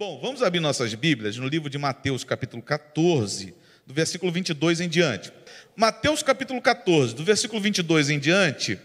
Bom, vamos abrir nossas Bíblias no livro de Mateus, capítulo 14, do versículo 22 em diante. Mateus, capítulo 14, do versículo 22 em diante,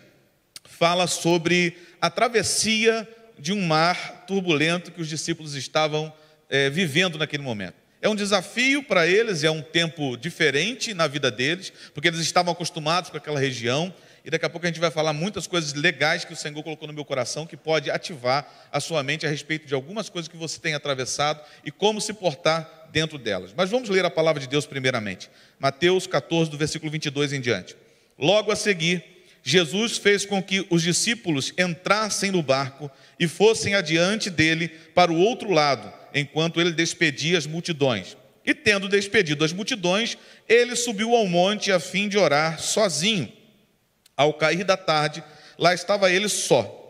fala sobre a travessia de um mar turbulento que os discípulos estavam é, vivendo naquele momento. É um desafio para eles, é um tempo diferente na vida deles, porque eles estavam acostumados com aquela região, e daqui a pouco a gente vai falar muitas coisas legais que o Senhor colocou no meu coração, que pode ativar a sua mente a respeito de algumas coisas que você tem atravessado e como se portar dentro delas. Mas vamos ler a palavra de Deus primeiramente. Mateus 14, do versículo 22 em diante. Logo a seguir, Jesus fez com que os discípulos entrassem no barco e fossem adiante dele para o outro lado, enquanto ele despedia as multidões. E tendo despedido as multidões, ele subiu ao monte a fim de orar sozinho. Ao cair da tarde, lá estava ele só.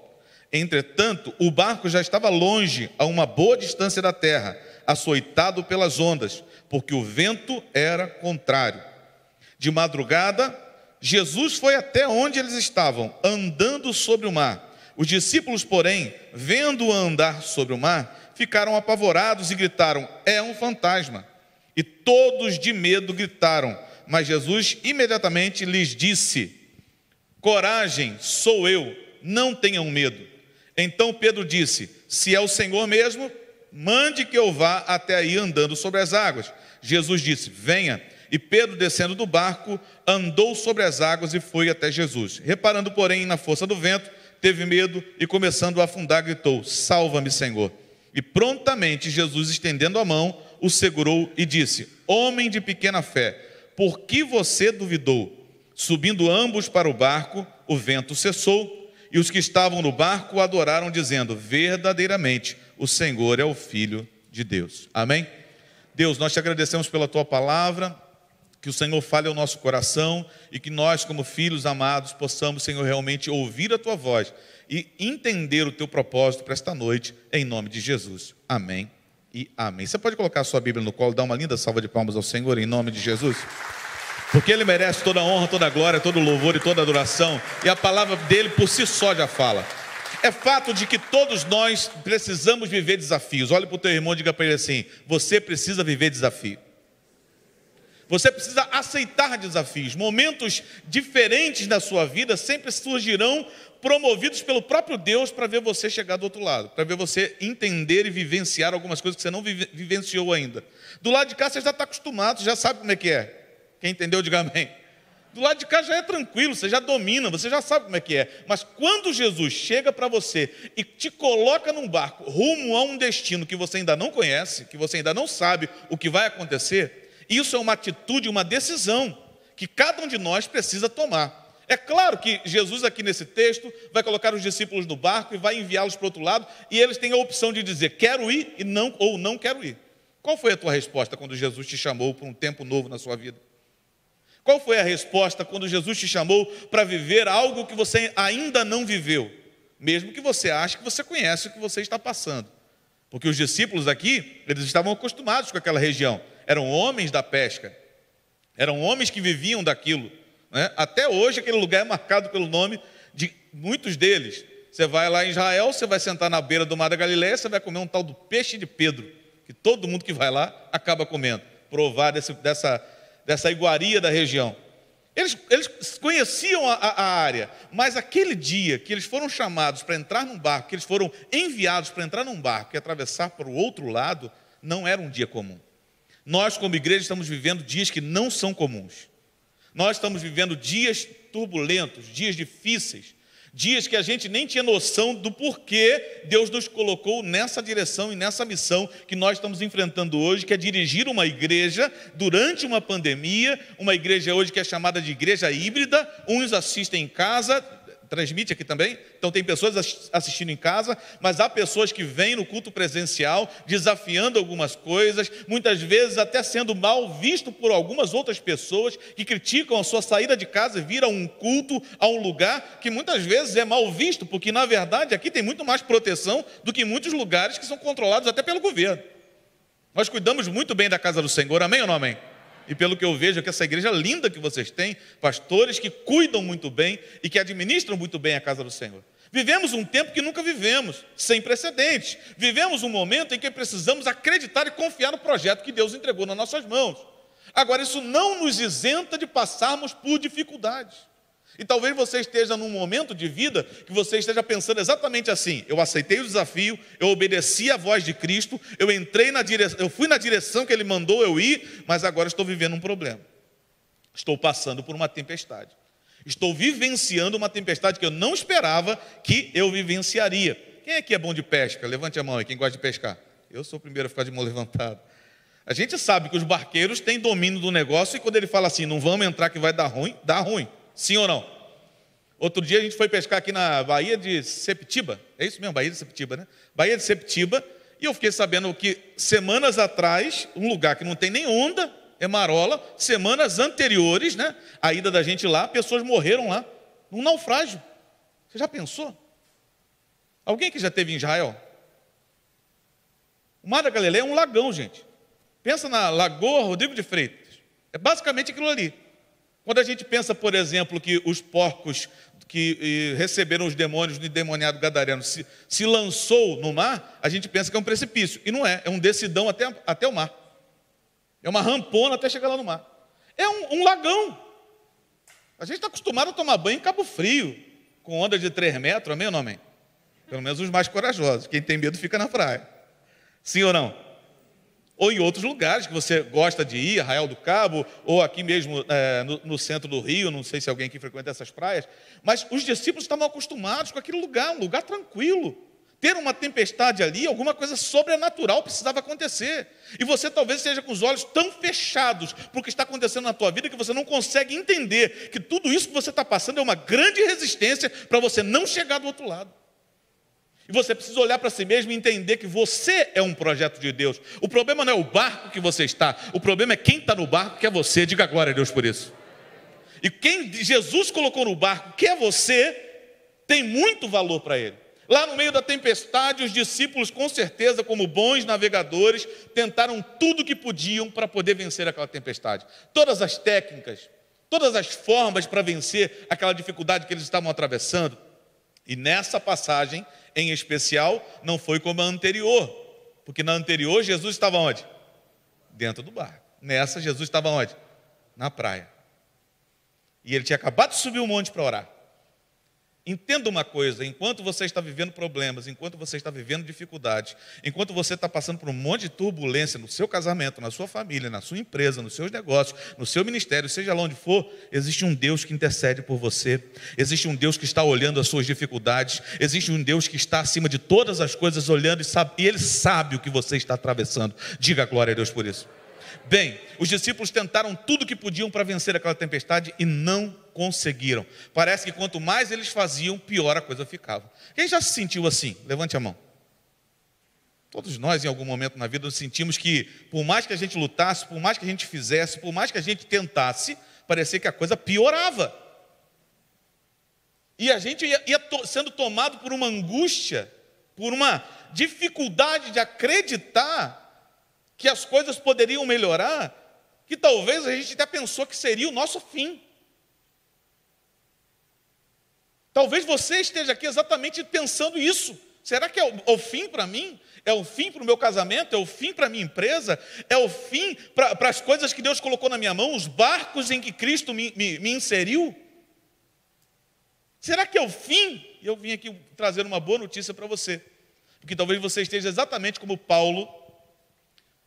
Entretanto, o barco já estava longe, a uma boa distância da terra, açoitado pelas ondas, porque o vento era contrário. De madrugada, Jesus foi até onde eles estavam, andando sobre o mar. Os discípulos, porém, vendo-o andar sobre o mar, ficaram apavorados e gritaram: É um fantasma! E todos de medo gritaram. Mas Jesus imediatamente lhes disse: Coragem, sou eu, não tenham medo. Então Pedro disse: Se é o Senhor mesmo, mande que eu vá até aí andando sobre as águas. Jesus disse: Venha. E Pedro, descendo do barco, andou sobre as águas e foi até Jesus. Reparando, porém, na força do vento, teve medo e, começando a afundar, gritou: Salva-me, Senhor. E prontamente Jesus, estendendo a mão, o segurou e disse: Homem de pequena fé, por que você duvidou? Subindo ambos para o barco, o vento cessou e os que estavam no barco adoraram, dizendo: Verdadeiramente, o Senhor é o Filho de Deus. Amém? Deus, nós te agradecemos pela tua palavra, que o Senhor fale ao nosso coração e que nós, como filhos amados, possamos, Senhor, realmente ouvir a tua voz e entender o teu propósito para esta noite, em nome de Jesus. Amém e amém. Você pode colocar a sua Bíblia no colo, dar uma linda salva de palmas ao Senhor, em nome de Jesus? Porque Ele merece toda a honra, toda a glória, todo o louvor e toda a adoração. E a palavra dele por si só já fala. É fato de que todos nós precisamos viver desafios. Olhe para o teu irmão e diga para ele assim: você precisa viver desafio. Você precisa aceitar desafios. Momentos diferentes na sua vida sempre surgirão, promovidos pelo próprio Deus, para ver você chegar do outro lado, para ver você entender e vivenciar algumas coisas que você não vivenciou ainda. Do lado de cá, você já está acostumado, já sabe como é que é. Quem entendeu, diga amém. Do lado de cá já é tranquilo, você já domina, você já sabe como é que é. Mas quando Jesus chega para você e te coloca num barco rumo a um destino que você ainda não conhece, que você ainda não sabe o que vai acontecer, isso é uma atitude, uma decisão que cada um de nós precisa tomar. É claro que Jesus, aqui nesse texto, vai colocar os discípulos no barco e vai enviá-los para o outro lado, e eles têm a opção de dizer quero ir e não, ou não quero ir. Qual foi a tua resposta quando Jesus te chamou para um tempo novo na sua vida? Qual foi a resposta quando Jesus te chamou para viver algo que você ainda não viveu? Mesmo que você ache que você conhece o que você está passando. Porque os discípulos aqui, eles estavam acostumados com aquela região. Eram homens da pesca. Eram homens que viviam daquilo. Né? Até hoje, aquele lugar é marcado pelo nome de muitos deles. Você vai lá em Israel, você vai sentar na beira do mar da Galileia, você vai comer um tal do peixe de Pedro, que todo mundo que vai lá acaba comendo. Provar desse, dessa dessa iguaria da região. Eles, eles conheciam a, a, área, mas aquele dia que eles foram chamados para entrar num barco, que eles foram enviados para entrar num barco e atravessar para o outro lado, não era um dia comum. Nós, como igreja, estamos vivendo dias que não são comuns. Nós estamos vivendo dias turbulentos, dias difíceis, dias que a gente nem tinha noção do porquê Deus nos colocou nessa direção e nessa missão que nós estamos enfrentando hoje, que é dirigir uma igreja durante uma pandemia, uma igreja hoje que é chamada de igreja híbrida, uns assistem em casa, transmite aqui também. Então, tem pessoas assistindo em casa, mas há pessoas que vêm no culto presencial desafiando algumas coisas, muitas vezes até sendo mal visto por algumas outras pessoas que criticam a sua saída de casa e vir a um culto, a um lugar que muitas vezes é mal visto, porque na verdade aqui tem muito mais proteção do que muitos lugares que são controlados até pelo governo. Nós cuidamos muito bem da casa do Senhor, amém ou não amém? e pelo que eu vejo, é que essa igreja linda que vocês têm, pastores que cuidam muito bem e que administram muito bem a casa do Senhor. Vivemos um tempo que nunca vivemos, sem precedentes. Vivemos um momento em que precisamos acreditar e confiar no projeto que Deus entregou nas nossas mãos. Agora, isso não nos isenta de passarmos por dificuldades. E talvez você esteja num momento de vida que você esteja pensando exatamente assim: eu aceitei o desafio, eu obedeci à voz de Cristo, eu entrei na direção, eu fui na direção que ele mandou eu ir, mas agora estou vivendo um problema. Estou passando por uma tempestade. Estou vivenciando uma tempestade que eu não esperava que eu vivenciaria. Quem aqui é bom de pesca? Levante a mão aí, quem gosta de pescar. Eu sou o primeiro a ficar de mão levantada. A gente sabe que os barqueiros têm domínio do negócio e quando ele fala assim, não vamos entrar que vai dar ruim, dá ruim. Sim ou não? Outro dia a gente foi pescar aqui na Baía de Septiba, é isso mesmo, Baía de Septiba, né? Baía de Septiba, e eu fiquei sabendo que semanas atrás, um lugar que não tem nem onda, é Marola, semanas anteriores, né? A ida da gente lá, pessoas morreram lá, num naufrágio. Você já pensou? Alguém que já teve em Israel? O Mar da Galileia é um lagão, gente. Pensa na Lagoa Rodrigo de Freitas. É basicamente aquilo ali. Quando a gente pensa, por exemplo, que os porcos que receberam os demônios do endemoniado gadareno se, se lançou no mar, a gente pensa que é um precipício. E não é, é um descidão até, até o mar. É uma rampona até chegar lá no mar. É um, um lagão. A gente está acostumado a tomar banho em Cabo Frio, com onda de 3 metros, amém ou não amém? Pelo menos os mais corajosos. Quem tem medo fica na praia. Sim ou não? ou em outros lugares que você gosta de ir, Arraial do Cabo, ou aqui mesmo é, no, no, centro do Rio, não sei se alguém aqui frequenta essas praias, mas os discípulos estavam acostumados com aquele lugar, um lugar tranquilo. Ter uma tempestade ali, alguma coisa sobrenatural precisava acontecer. E você talvez esteja com os olhos tão fechados para o que está acontecendo na tua vida que você não consegue entender que tudo isso que você está passando é uma grande resistência para você não chegar do outro lado. E você precisa olhar para si mesmo e entender que você é um projeto de Deus. O problema não é o barco que você está, o problema é quem está no barco, que é você. Diga glória a Deus por isso. E quem Jesus colocou no barco, que é você, tem muito valor para ele. Lá no meio da tempestade, os discípulos, com certeza, como bons navegadores, tentaram tudo que podiam para poder vencer aquela tempestade. Todas as técnicas, todas as formas para vencer aquela dificuldade que eles estavam atravessando, e nessa passagem, em especial, não foi como a anterior, porque na anterior Jesus estava onde? Dentro do barco. Nessa, Jesus estava onde? Na praia. E ele tinha acabado de subir o um monte para orar. Entenda uma coisa: enquanto você está vivendo problemas, enquanto você está vivendo dificuldades, enquanto você está passando por um monte de turbulência no seu casamento, na sua família, na sua empresa, nos seus negócios, no seu ministério, seja lá onde for, existe um Deus que intercede por você, existe um Deus que está olhando as suas dificuldades, existe um Deus que está acima de todas as coisas olhando e, sabe, e ele sabe o que você está atravessando. Diga glória a Deus por isso. Bem, os discípulos tentaram tudo o que podiam para vencer aquela tempestade e não conseguiram. Parece que quanto mais eles faziam, pior a coisa ficava. Quem já se sentiu assim? Levante a mão. Todos nós, em algum momento na vida, sentimos que, por mais que a gente lutasse, por mais que a gente fizesse, por mais que a gente tentasse, parecia que a coisa piorava. E a gente ia, ia to, sendo tomado por uma angústia, por uma dificuldade de acreditar que as coisas poderiam melhorar, que talvez a gente até pensou que seria o nosso fim. Talvez você esteja aqui exatamente pensando isso. Será que é o, é fim para mim? É o fim para o meu casamento? É o fim para a minha empresa? É o fim para as coisas que Deus colocou na minha mão? Os barcos em que Cristo me, me, me inseriu? Será que é o fim? Eu vim aqui trazer uma boa notícia para você. Porque talvez você esteja exatamente como Paulo,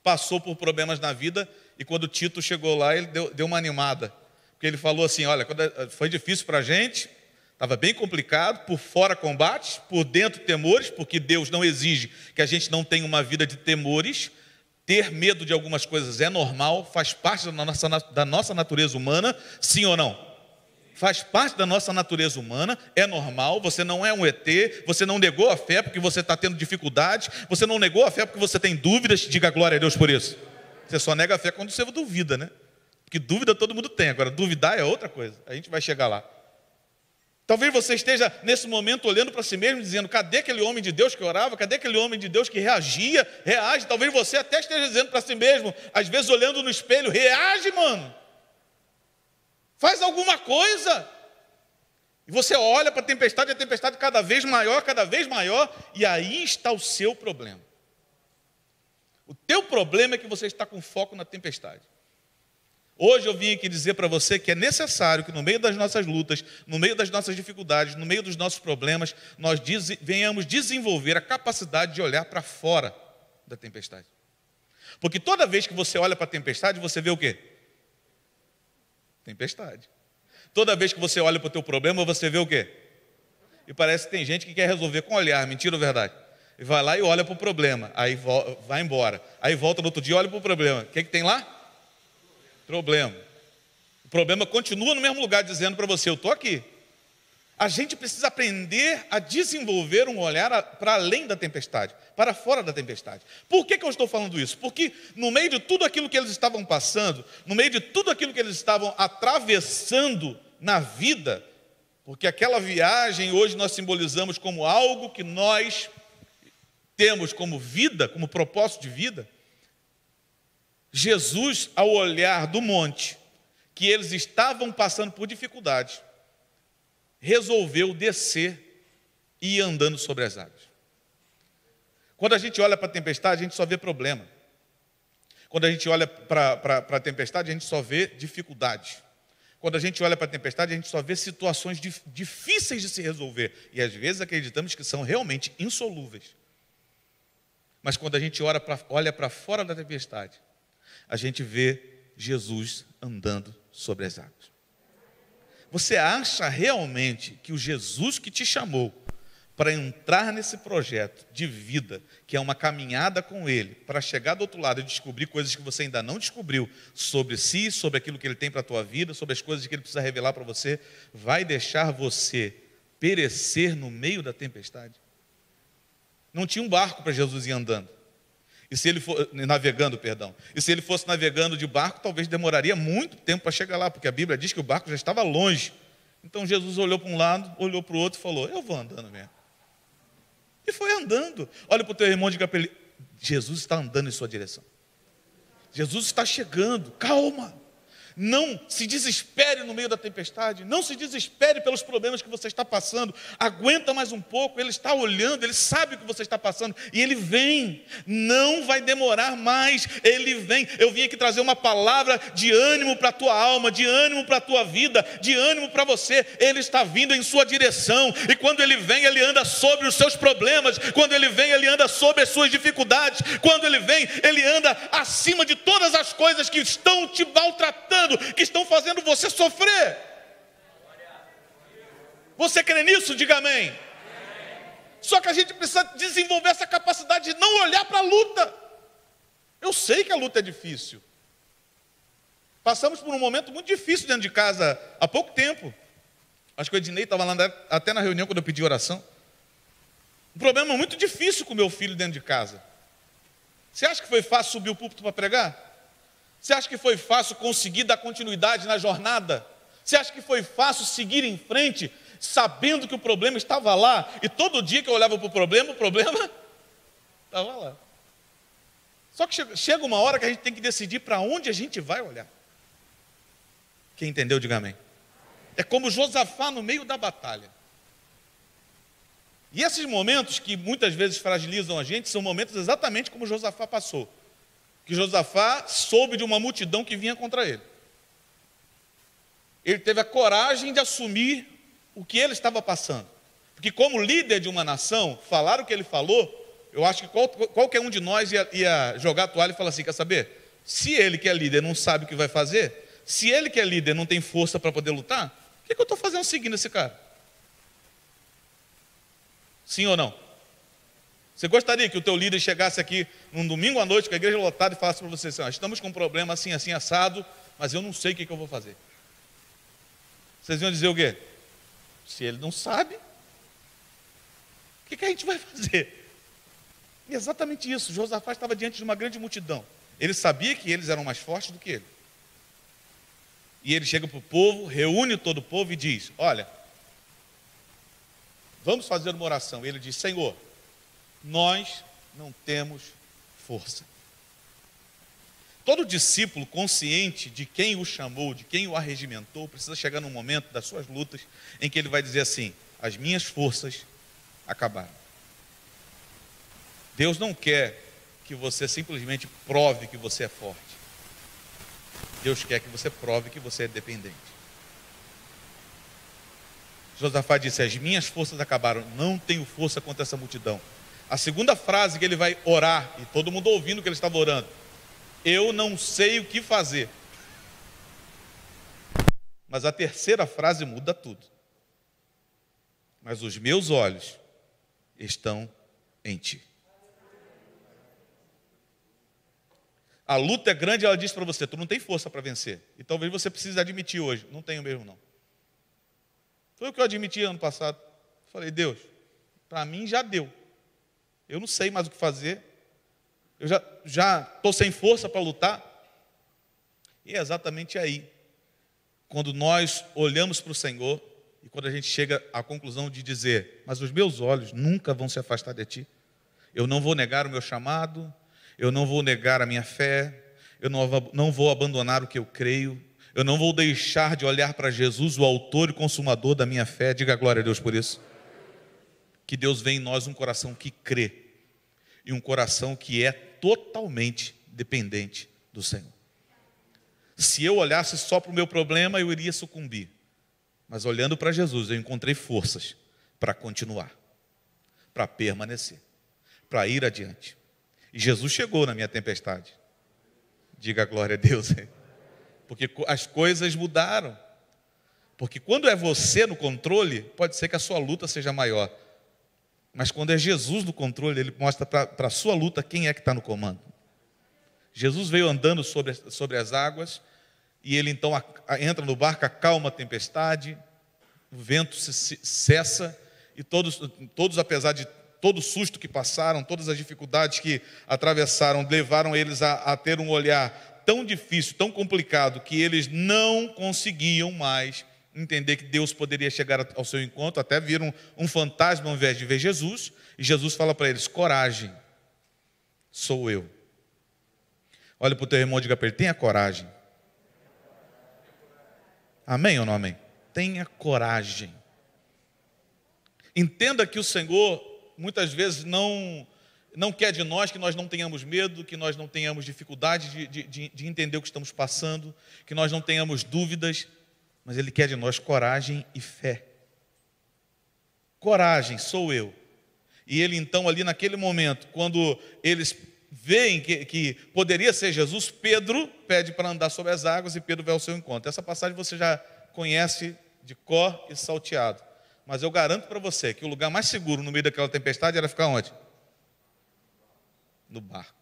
passou por problemas na vida e quando Tito chegou lá, ele deu, deu uma animada. Porque ele falou assim: olha, eh, foi difícil para a gente, estava bem complicado, por fora combates, por dentro temores, porque Deus não exige que a gente não tenha uma vida de temores. Ter medo de algumas coisas é normal, faz parte da nossa, da nossa natureza humana, sim ou não? faz parte da nossa natureza humana, é normal, você não é um ET, você não negou a fé porque você está tendo dificuldades, você não negou a fé porque você tem dúvidas, diga glória a Deus por isso. Você só nega a fé quando você duvida, né? Porque dúvida todo mundo tem, agora duvidar é outra coisa, a gente vai chegar lá. Talvez você esteja nesse momento olhando para si mesmo, dizendo: cadê aquele homem de Deus que orava? Cadê aquele homem de Deus que reagia, reage? Talvez você até esteja dizendo para si mesmo, às vezes olhando no espelho: reage, mano. Faz alguma coisa. E você olha para a tempestade, a tempestade cada vez maior, cada vez maior, e aí está o seu problema. O teu problema é que você está com foco na tempestade. Hoje eu vim aqui dizer para você que é necessário que no meio das nossas lutas, no meio das nossas dificuldades, no meio dos nossos problemas, nós venhamos desenvolver a capacidade de olhar para fora da tempestade. Porque toda vez que você olha para a tempestade, você vê o quê? Tempestade. Toda vez que você olha para o teu problema, você vê o quê? E parece que tem gente que quer resolver com olhar, mentira ou verdade? E vai lá e olha para o problema, aí vai embora. Aí volta no outro dia e olha para o problema. O que, é que tem lá? Problema. O problema continua no mesmo lugar, dizendo para você: Eu estou aqui. A gente precisa aprender a desenvolver um olhar para além da tempestade, para fora da tempestade. Por que, que eu estou falando isso? Porque no meio de tudo aquilo que eles estavam passando, no meio de tudo aquilo que eles estavam atravessando na vida, porque aquela viagem hoje nós simbolizamos como algo que nós temos como vida, como propósito de vida, Jesus, ao olhar do monte, que eles estavam passando por dificuldades, resolveu descer e ir andando sobre as águas. Quando a gente olha para a tempestade, a gente só vê problema. Quando a gente olha para a tempestade, a gente só vê dificuldade. Quando a gente olha para a tempestade, a gente só vê situações dif difíceis de se resolver. E às vezes acreditamos que são realmente insolúveis. Mas quando a gente olha para fora da tempestade, a gente vê Jesus andando sobre as águas. Você acha realmente que o Jesus que te chamou para entrar nesse projeto de vida, que é uma caminhada com Ele, para chegar do outro lado e descobrir coisas que você ainda não descobriu sobre si, sobre aquilo que Ele tem para a tua vida, sobre as coisas que Ele precisa revelar para você, vai deixar você perecer no meio da tempestade? Não tinha um barco para Jesus ir andando. E se ele for eh, navegando, perdão. E se ele fosse navegando de barco, talvez demoraria muito tempo para chegar lá, porque a Bíblia diz que o barco já estava longe. Então Jesus olhou para um lado, olhou para o outro e falou: "Eu vou andando mesmo". E foi andando. Olha para o teu irmão de capelinho. Jesus está andando em sua direção. Jesus está chegando. Calma. Não se desespere no meio da tempestade, não se desespere pelos problemas que você está passando. Aguenta mais um pouco, ele está olhando, ele sabe o que você está passando e ele vem. Não vai demorar mais, ele vem. Eu vim aqui trazer uma palavra de ânimo para a tua alma, de ânimo para a tua vida, de ânimo para você. Ele está vindo em sua direção e quando ele vem, ele anda sobre os seus problemas. Quando ele vem, ele anda sobre as suas dificuldades. Quando ele vem, ele anda acima de todas as coisas que estão te maltratando fazendo, que estão fazendo você sofrer. Você crê nisso? Diga amém. Só que a gente precisa desenvolver essa capacidade de não olhar para a luta. Eu sei que a luta é difícil. Passamos por um momento muito difícil dentro de casa há pouco tempo. Acho que o Ednei estava lá até na reunião quando eu pedi oração. Um problema muito difícil com meu filho dentro de casa. Você acha que foi fácil subir o púlpito para pregar? Você acha que foi fácil conseguir dar continuidade na jornada? Você acha que foi fácil seguir em frente, sabendo que o problema estava lá? E todo dia que eu olhava para o problema, o problema estava lá. Só que chega uma hora que a gente tem que decidir para onde a gente vai olhar. Quem entendeu, diga amém. É como Josafá no meio da batalha. E esses momentos que muitas vezes fragilizam a gente são momentos exatamente como Josafá passou que Josafá soube de uma multidão que vinha contra ele. Ele teve a coragem de assumir o que ele estava passando. Porque, como líder de uma nação, falar o que ele falou, eu acho que qual, qualquer um de nós ia, ia jogar a toalha e falar assim: quer saber? Se ele que é líder não sabe o que vai fazer, se ele que é líder não tem força para poder lutar, o que, que eu estou fazendo seguindo esse cara? Sim ou não? Você gostaria que o teu líder chegasse aqui num domingo à noite com a igreja lotada e falasse para você assim, ah, estamos com um problema assim, assim, assado, mas eu não sei o que, que eu vou fazer. Vocês iam dizer o quê? Se ele não sabe, o que, que a gente vai fazer? E exatamente isso, Josafá estava diante de uma grande multidão. Ele sabia que eles eram mais fortes do que ele. E ele chega para o povo, reúne todo o povo e diz: Olha, vamos fazer uma oração. Ele diz: Senhor, nós não temos força. Todo discípulo consciente de quem o chamou, de quem o arregimentou, precisa chegar num momento das suas lutas em que ele vai dizer assim: as minhas forças acabaram. Deus não quer que você simplesmente prove que você é forte. Deus quer que você prove que você é dependente. Josafá disse: As minhas forças acabaram, não tenho força contra essa multidão. A segunda frase que ele vai orar, e todo mundo ouvindo que ele estava orando: Eu não sei o que fazer. Mas a terceira frase muda tudo. Mas os meus olhos estão em ti. A luta é grande, ela diz para você: tu não tem força para vencer. E talvez você precise admitir hoje: não tenho mesmo, não. Foi o que eu admiti ano passado. Falei: Deus, para mim já deu. Eu não sei mais o que fazer. Eu já já estou sem força para lutar. E é exatamente aí, quando nós olhamos para o Senhor e quando a gente chega à conclusão de dizer: Mas os meus olhos nunca vão se afastar de ti. Eu não vou negar o meu chamado, eu não vou negar a minha fé, eu não vou abandonar o que eu creio, eu não vou deixar de olhar para Jesus, o autor e consumador da minha fé. Diga glória a Deus por isso que Deus vê em nós um coração que crê e um coração que é totalmente dependente do Senhor. Se eu olhasse só para o meu problema, eu iria sucumbir. Mas olhando para Jesus, eu encontrei forças para continuar, para permanecer, para ir adiante. E Jesus chegou na minha tempestade. Diga glória a Deus. Porque as coisas mudaram. Porque quando é você no controle, pode ser que a sua luta seja maior, mas quando é Jesus no controle, ele mostra para a sua luta quem é que está no comando. Jesus veio andando sobre, sobre as águas e ele então a, a, entra no barco, acalma a tempestade, o vento se, se, cessa e todos, todos, apesar de todo o susto que passaram, todas as dificuldades que atravessaram, levaram eles a, a ter um olhar tão difícil, tão complicado, que eles não conseguiam mais entender que Deus poderia chegar ao seu encontro, até viram um, um fantasma ao invés de ver Jesus, e Jesus fala para eles: coragem, sou eu. Olha para o teu irmão e diga para ele: tenha coragem. Amém ou não amém? Tenha coragem. Entenda que o Senhor muitas vezes não não quer de nós que nós não tenhamos medo, que nós não tenhamos dificuldade de, de, de entender o que estamos passando, que nós não tenhamos dúvidas, mas Ele quer de nós coragem e fé. Coragem, sou eu. E ele então, ali naquele momento, quando eles veem que, que poderia ser Jesus, Pedro pede para andar sobre as águas e Pedro vai ao seu encontro. Essa passagem você já conhece de cor e salteado. Mas eu garanto para você que o lugar mais seguro no meio daquela tempestade era ficar onde? No barco.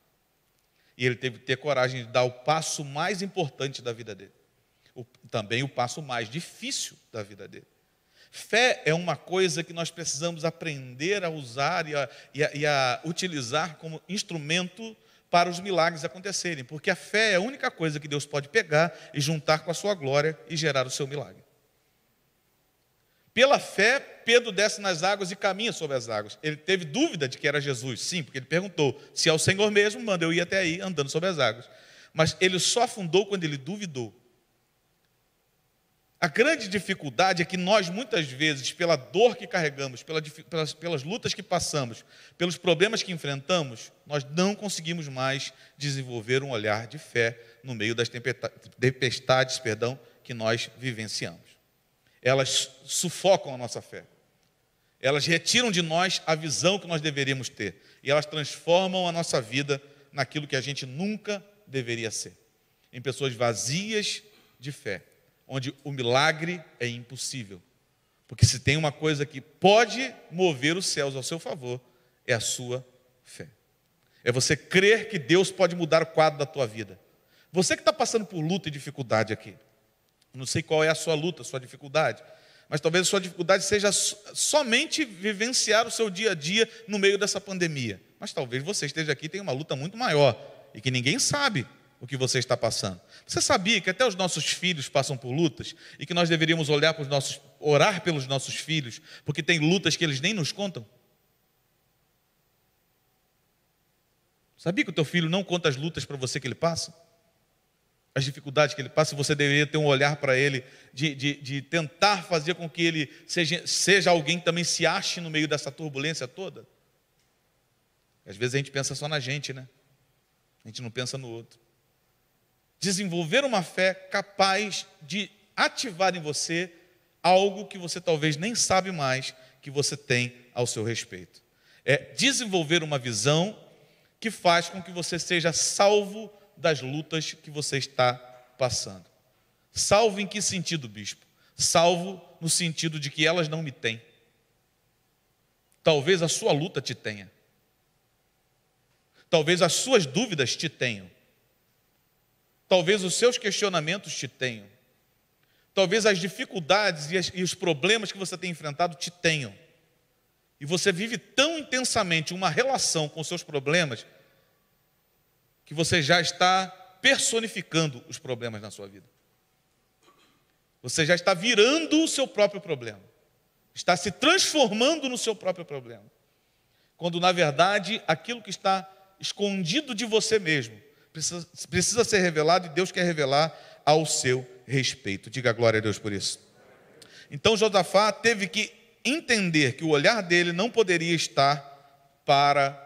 E ele teve que ter coragem de dar o passo mais importante da vida dele o, também o passo mais difícil da vida dele. Fé é uma coisa que nós precisamos aprender a usar e a, e a, e a utilizar como instrumento para os milagres acontecerem, porque a fé é a única coisa que Deus pode pegar e juntar com a sua glória e gerar o seu milagre. Pela fé, Pedro desce nas águas e caminha sobre as águas. Ele teve dúvida de que era Jesus, sim, porque ele perguntou: se é o Senhor mesmo, manda eu ir até aí andando sobre as águas. Mas ele só afundou quando ele duvidou. A grande dificuldade é que nós, muitas vezes, pela dor que carregamos, pela, pelas, pelas lutas que passamos, pelos problemas que enfrentamos, nós não conseguimos mais desenvolver um olhar de fé no meio das tempestades perdão, que nós vivenciamos. Elas sufocam a nossa fé. Elas retiram de nós a visão que nós deveríamos ter. E elas transformam a nossa vida naquilo que a gente nunca deveria ser em pessoas vazias de fé onde o milagre é impossível. Porque se tem uma coisa que pode mover os céus ao seu favor, é a sua fé. É você crer que Deus pode mudar o quadro da tua vida. Você que está passando por luta e dificuldade aqui, não sei qual é a sua luta, a sua dificuldade, mas talvez a sua dificuldade seja somente vivenciar o seu dia a dia no meio dessa pandemia. Mas talvez você esteja aqui e tenha uma luta muito maior e que ninguém sabe o que você está passando. Você sabia que até os nossos filhos passam por lutas e que nós deveríamos olhar para os nossos, orar pelos nossos filhos, porque tem lutas que eles nem nos contam? Sabia que o teu filho não conta as lutas para você que ele passa? As dificuldades que ele passa, você deveria ter um olhar para ele, de, de, de, tentar fazer com que ele seja, seja alguém que também se ache no meio dessa turbulência toda? Às vezes a gente pensa só na gente, né? A gente não pensa no outro desenvolver uma fé capaz de ativar em você algo que você talvez nem sabe mais que você tem ao seu respeito. É desenvolver uma visão que faz com que você seja salvo das lutas que você está passando. Salvo em que sentido, bispo? Salvo no sentido de que elas não me têm. Talvez a sua luta te tenha. Talvez as suas dúvidas te tenham. Talvez os seus questionamentos te tenham. Talvez as dificuldades e, as, e os problemas que você tem enfrentado te tenham. E você vive tão intensamente uma relação com seus problemas que você já está personificando os problemas na sua vida. Você já está virando o seu próprio problema. Está se transformando no seu próprio problema. Quando, na verdade, aquilo que está escondido de você mesmo Precisa, precisa ser revelado e Deus quer revelar ao seu respeito. Diga glória a Deus por isso. Então Josafá teve que entender que o olhar dele não poderia estar para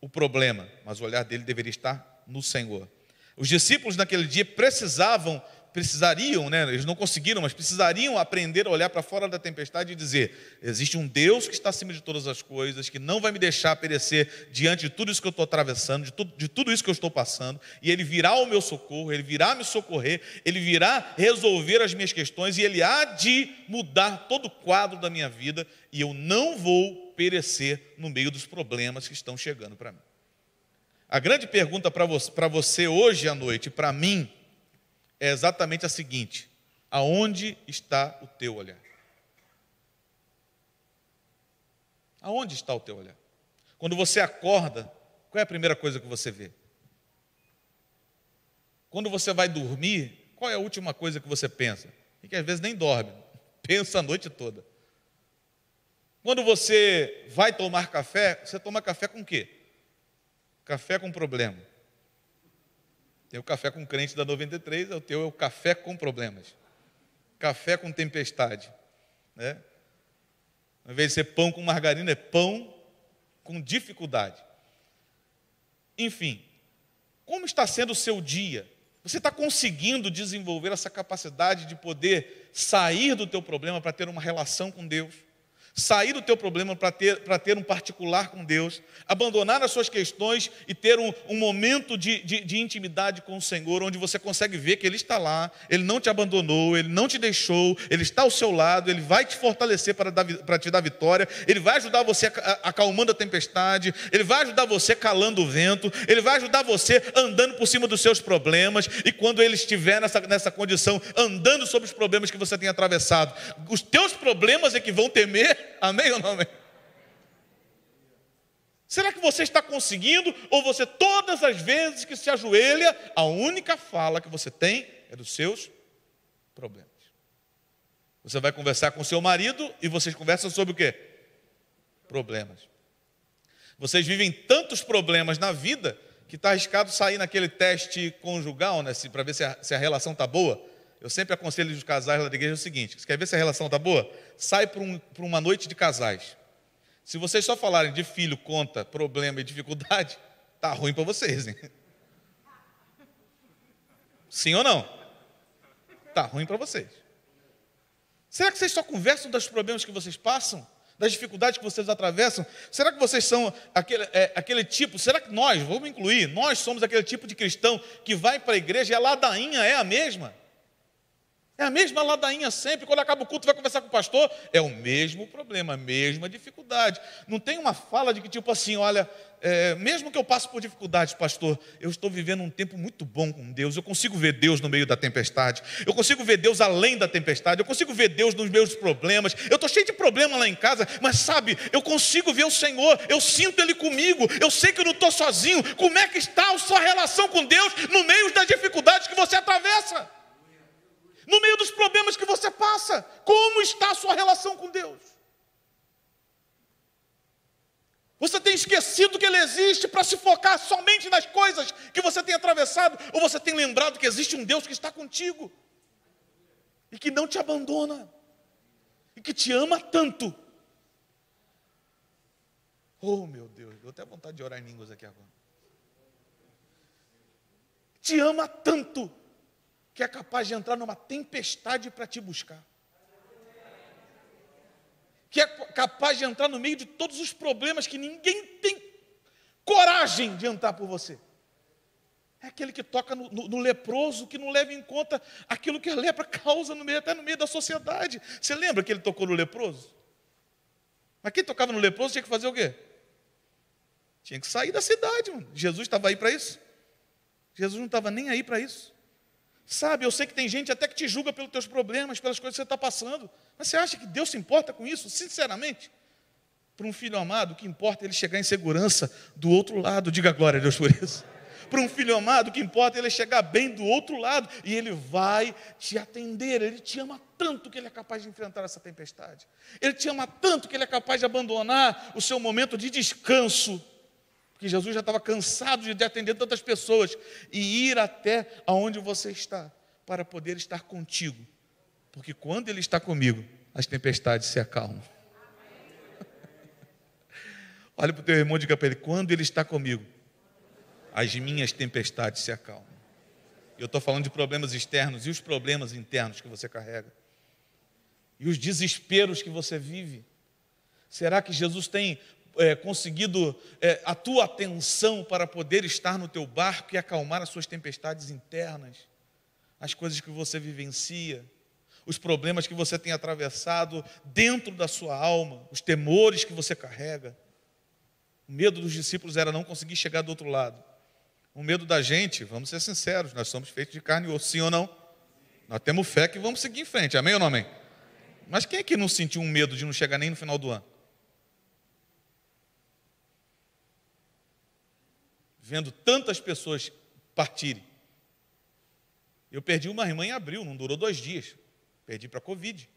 o problema, mas o olhar dele deveria estar no Senhor. Os discípulos naquele dia precisavam precisariam, né, eles não conseguiram, mas precisariam aprender a olhar para fora da tempestade e dizer: existe um Deus que está acima de todas as coisas, que não vai me deixar perecer diante de tudo isso que eu estou atravessando, de, tu, de tudo isso que eu estou passando, e Ele virá ao meu socorro, Ele virá me socorrer, Ele virá resolver as minhas questões e Ele há de mudar todo o quadro da minha vida e eu não vou perecer no meio dos problemas que estão chegando para mim. A grande pergunta para você, você hoje à noite, para mim, é exatamente a seguinte: aonde está o teu olhar? Aonde está o teu olhar? Quando você acorda, qual é a primeira coisa que você vê? Quando você vai dormir, qual é a última coisa que você pensa? E que às vezes nem dorme, pensa a noite toda. Quando você vai tomar café, você toma café com o quê? Café com problema. Tem o café com crente da 93, é o teu é o café com problemas. Café com tempestade. Né? Ao invés de ser pão com margarina, é pão com dificuldade. Enfim, como está sendo o seu dia? Você está conseguindo desenvolver essa capacidade de poder sair do teu problema para ter uma relação com Deus? Sair do teu problema para ter, para ter um particular com Deus, abandonar as suas questões e ter um, um momento de, de, de intimidade com o Senhor, onde você consegue ver que Ele está lá, Ele não te abandonou, Ele não te deixou, Ele está ao seu lado, Ele vai te fortalecer para, dar, para te dar vitória, Ele vai ajudar você acalmando a tempestade, Ele vai ajudar você calando o vento, Ele vai ajudar você andando por cima dos seus problemas, e quando Ele estiver nessa, nessa condição, andando sobre os problemas que você tem atravessado, os teus problemas é que vão temer Amém ou não amém? Será que você está conseguindo ou você todas as vezes que se ajoelha, a única fala que você tem é dos seus problemas? Você vai conversar com seu marido e vocês conversam sobre o quê? Problemas. Vocês vivem tantos problemas na vida que está arriscado sair naquele teste conjugal, né, para ver se a, se a relação está boa. Eu sempre aconselho os casais lá da igreja o seguinte: quer ver se a relação está boa? Sai para um, uma noite de casais. Se vocês só falarem de filho, conta, problema e dificuldade, tá ruim para vocês, hein? Sim ou não? Tá ruim para vocês. Será que vocês só conversam dos problemas que vocês passam? Das dificuldades que vocês atravessam? Será que vocês são aquele, é, aquele tipo? Será que nós, vamos incluir, nós somos aquele tipo de cristão que vai para a igreja e a ladainha é a mesma? É a mesma ladainha sempre, quando acaba o culto, vai conversar com o pastor. É o mesmo problema, a mesma dificuldade. Não tem uma fala de que, tipo assim, olha, é, mesmo que eu passe por dificuldades, pastor, eu estou vivendo um tempo muito bom com Deus. Eu consigo ver Deus no meio da tempestade. Eu consigo ver Deus além da tempestade. Eu consigo ver Deus nos meus problemas. Eu estou cheio de problema lá em casa, mas sabe, eu consigo ver o Senhor. Eu sinto Ele comigo. Eu sei que eu não estou sozinho. Como é que está a sua relação com Deus no meio das dificuldades que você atravessa? No meio dos problemas que você passa, como está a sua relação com Deus? Você tem esquecido que Ele existe para se focar somente nas coisas que você tem atravessado, ou você tem lembrado que existe um Deus que está contigo e que não te abandona e que te ama tanto. Oh, meu Deus, eu até vontade de orar em línguas aqui agora. Te ama tanto que é capaz de entrar numa tempestade para te buscar. Que é capaz de entrar no meio de todos os problemas que ninguém tem coragem de entrar por você. É aquele que toca no, no, no, leproso, que não leva em conta aquilo que a lepra causa no meio, até no meio da sociedade. Você lembra que ele tocou no leproso? Mas quem tocava no leproso tinha que fazer o quê? Tinha que sair da cidade, mano. Jesus estava aí para isso? Jesus não estava nem aí para isso. Sabe, eu sei que tem gente até que te julga pelos teus problemas, pelas coisas que você está passando. Mas você acha que Deus se importa com isso? Sinceramente, para um filho amado, o que importa é ele chegar em segurança do outro lado. Diga glória a Deus por isso. Para um filho amado, o que importa é ele chegar bem do outro lado e ele vai te atender. Ele te ama tanto que ele é capaz de enfrentar essa tempestade. Ele te ama tanto que ele é capaz de abandonar o seu momento de descanso porque Jesus já estava cansado de atender tantas pessoas e ir até aonde você está para poder estar contigo. Porque quando ele está comigo, as tempestades se acalmam. Olha para o teu irmão e diga para ele: quando ele está comigo, as minhas tempestades se acalmam. Eu estou falando de problemas externos e os problemas internos que você carrega, e os desesperos que você vive. Será que Jesus tem é, conseguido é, a tua atenção para poder estar no teu barco e acalmar as suas tempestades internas, as coisas que você vivencia, os problemas que você tem atravessado dentro da sua alma, os temores que você carrega. O medo dos discípulos era não conseguir chegar do outro lado. O medo da gente, vamos ser sinceros, nós somos feitos de carne e osso, sim ou não? Nós temos fé que vamos seguir em frente, amém ou não amém? Mas quem é que não sentiu um medo de não chegar nem no final do ano? vendo tantas pessoas partirem. Eu perdi uma irmã em abril, não durou dois dias. Perdi para a Covid.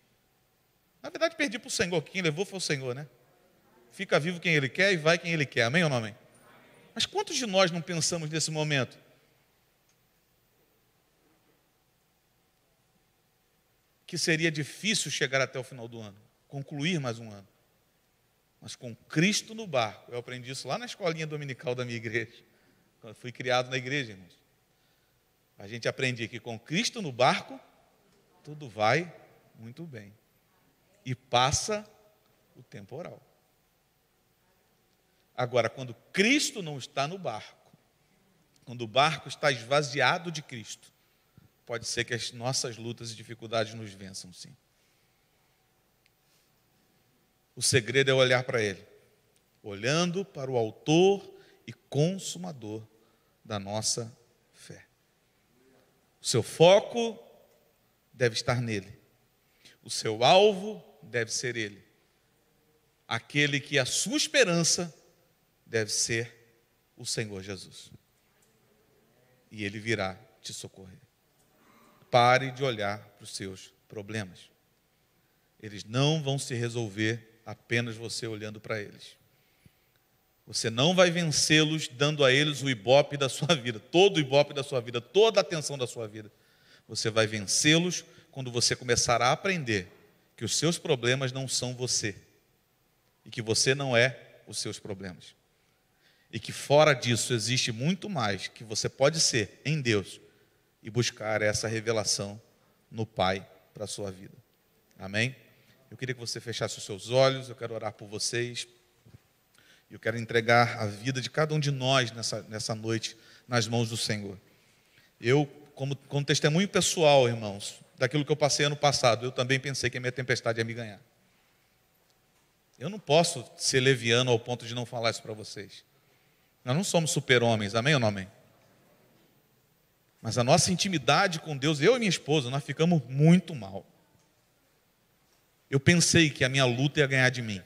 Na verdade, perdi para o Senhor, quem levou foi o Senhor, né? Fica vivo quem Ele quer e vai quem Ele quer. Amém ou não amém? Mas quantos de nós não pensamos nesse momento? Que seria difícil chegar até o final do ano, concluir mais um ano. Mas com Cristo no barco, eu aprendi isso lá na escolinha dominical da minha igreja. Quando fui criado na igreja, irmãos. A gente aprende que com Cristo no barco, tudo vai muito bem. E passa o temporal. Agora, quando Cristo não está no barco, quando o barco está esvaziado de Cristo, pode ser que as nossas lutas e dificuldades nos vençam, sim. O segredo é olhar para Ele, olhando para o Autor e Consumador da nossa fé. O seu foco deve estar nele. O seu alvo deve ser ele. Aquele que a sua esperança deve ser o Senhor Jesus. E ele virá te socorrer. Pare de olhar para os seus problemas. Eles não vão se resolver apenas você olhando para eles. Você não vai vencê-los dando a eles o ibope da sua vida, todo o ibope da sua vida, toda a atenção da sua vida. Você vai vencê-los quando você começar a aprender que os seus problemas não são você e que você não é os seus problemas. E que fora disso existe muito mais que você pode ser em Deus e buscar essa revelação no Pai para a sua vida. Amém? Eu queria que você fechasse os seus olhos, eu quero orar por vocês. Eu quero entregar a vida de cada um de nós nessa, nessa noite nas mãos do Senhor. Eu, como, como testemunho pessoal, irmãos, daquilo que eu passei ano passado, eu também pensei que a minha tempestade ia me ganhar. Eu não posso ser leviano ao ponto de não falar isso para vocês. Nós não somos super-homens, amém ou não amém? Mas a nossa intimidade com Deus, eu e minha esposa, nós ficamos muito mal. Eu pensei que a minha luta ia ganhar de mim.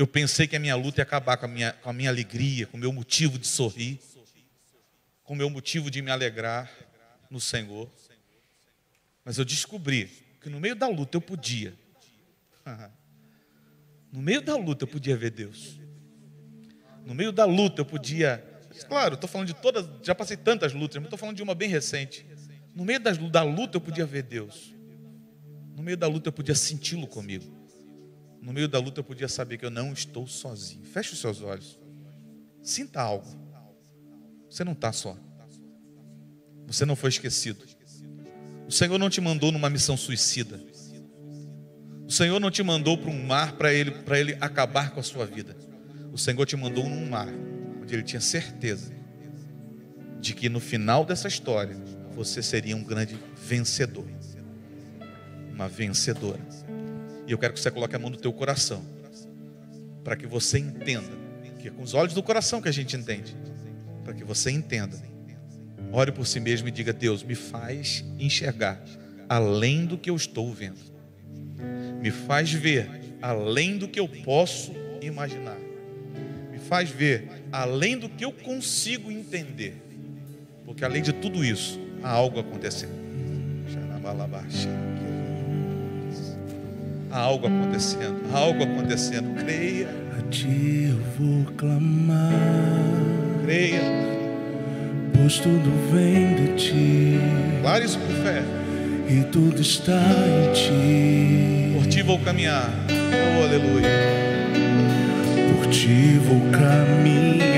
Eu pensei que a minha luta ia acabar com a minha, com a minha alegria, com o meu motivo de sorrir, com o meu motivo de me alegrar no Senhor. Mas eu descobri que no meio da luta eu podia. No meio da luta eu podia ver Deus. No meio da luta eu podia. Claro, estou falando de todas, já passei tantas lutas, mas estou falando de uma bem recente. No meio da luta eu podia ver Deus. No meio da luta eu podia senti-lo comigo no meio da luta eu podia saber que eu não estou sozinho. Feche os seus olhos. Sinta algo. Você não está só. Você não foi esquecido. O Senhor não te mandou numa missão suicida. O Senhor não te mandou para um mar para ele, ele acabar com a sua vida. O Senhor te mandou num mar onde ele tinha certeza de que no final dessa história você seria um grande vencedor. Uma vencedora. E eu quero que você coloque a mão no teu coração. Para que você entenda. Que é com os olhos do coração que a gente entende. Para que você entenda. Ore por si mesmo e diga: Deus, me faz enxergar além do que eu estou vendo. Me faz ver além do que eu posso imaginar. Me faz ver além do que eu consigo entender. Porque além de tudo isso, há algo acontecendo. Xanabalabaxa. Há algo acontecendo, há algo acontecendo. Creia. A ti eu vou clamar. Creia. Pois tudo vem de ti. Claro isso por fé. E tudo está em ti. Por ti vou caminhar. Oh, aleluia. Por ti vou caminhar